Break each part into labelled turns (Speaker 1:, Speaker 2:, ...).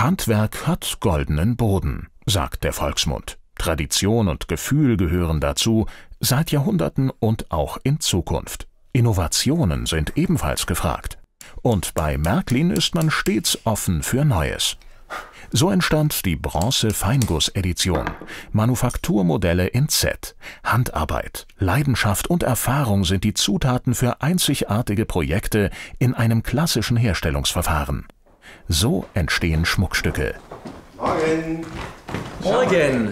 Speaker 1: Handwerk hat goldenen Boden, sagt der Volksmund. Tradition und Gefühl gehören dazu, seit Jahrhunderten und auch in Zukunft. Innovationen sind ebenfalls gefragt. Und bei Märklin ist man stets offen für Neues. So entstand die Bronze Feinguss Edition. Manufakturmodelle in Z. Handarbeit, Leidenschaft und Erfahrung sind die Zutaten für einzigartige Projekte in einem klassischen Herstellungsverfahren. So entstehen Schmuckstücke.
Speaker 2: Morgen! Morgen!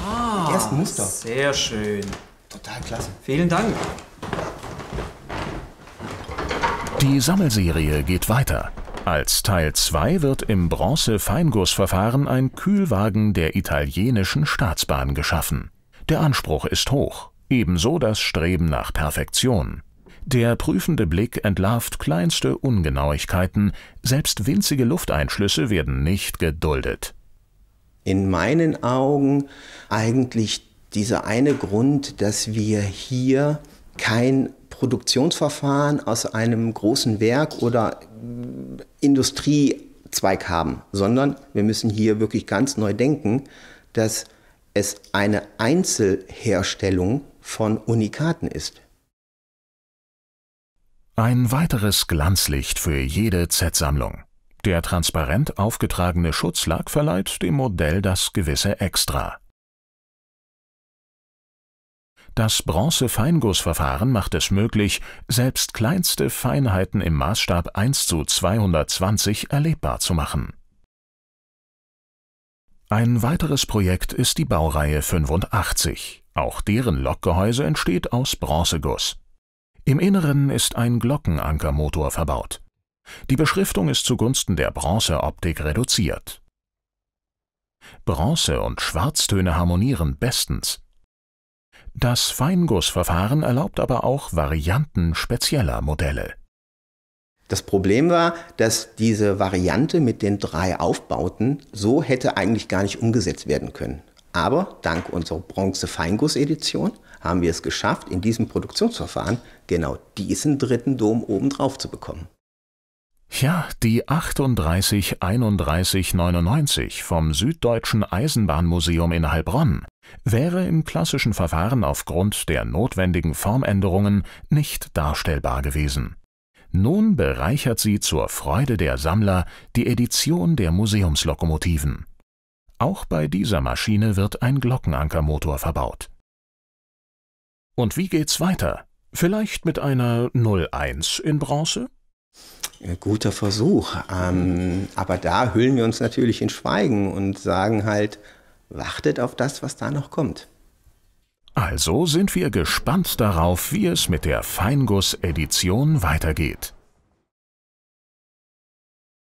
Speaker 2: Ah, Die ah, ersten Muster. Sehr schön. Total klasse. Vielen Dank.
Speaker 1: Die Sammelserie geht weiter. Als Teil 2 wird im Bronze-Feingussverfahren ein Kühlwagen der italienischen Staatsbahn geschaffen. Der Anspruch ist hoch, ebenso das Streben nach Perfektion. Der prüfende Blick entlarvt kleinste Ungenauigkeiten, selbst winzige Lufteinschlüsse werden nicht geduldet. In meinen Augen
Speaker 2: eigentlich dieser eine Grund, dass wir hier kein Produktionsverfahren aus einem großen Werk oder äh, Industriezweig haben, sondern wir müssen hier wirklich ganz neu denken, dass es eine Einzelherstellung von Unikaten ist.
Speaker 1: Ein weiteres Glanzlicht für jede Z-Sammlung. Der transparent aufgetragene Schutzlack verleiht dem Modell das gewisse Extra. Das Bronze-Feingussverfahren macht es möglich, selbst kleinste Feinheiten im Maßstab 1 zu 220 erlebbar zu machen. Ein weiteres Projekt ist die Baureihe 85. Auch deren Lokgehäuse entsteht aus Bronzeguss. Im Inneren ist ein Glockenankermotor verbaut. Die Beschriftung ist zugunsten der Bronzeoptik reduziert. Bronze und Schwarztöne harmonieren bestens. Das Feingussverfahren erlaubt aber auch Varianten spezieller Modelle. Das Problem war, dass diese Variante
Speaker 2: mit den drei Aufbauten so hätte eigentlich gar nicht umgesetzt werden können. Aber dank unserer Bronze Feinguss-Edition haben wir es geschafft, in diesem Produktionsverfahren genau diesen dritten Dom obendrauf zu bekommen.
Speaker 1: Ja, die 383199 vom Süddeutschen Eisenbahnmuseum in Heilbronn wäre im klassischen Verfahren aufgrund der notwendigen Formänderungen nicht darstellbar gewesen. Nun bereichert sie zur Freude der Sammler die Edition der Museumslokomotiven. Auch bei dieser Maschine wird ein Glockenankermotor verbaut. Und wie geht's weiter? Vielleicht mit einer 01 in Bronze? Guter Versuch. Ähm,
Speaker 2: aber da hüllen wir uns natürlich in Schweigen und sagen halt, wartet auf das, was da noch
Speaker 1: kommt. Also sind wir gespannt darauf, wie es mit der Feinguss-Edition weitergeht.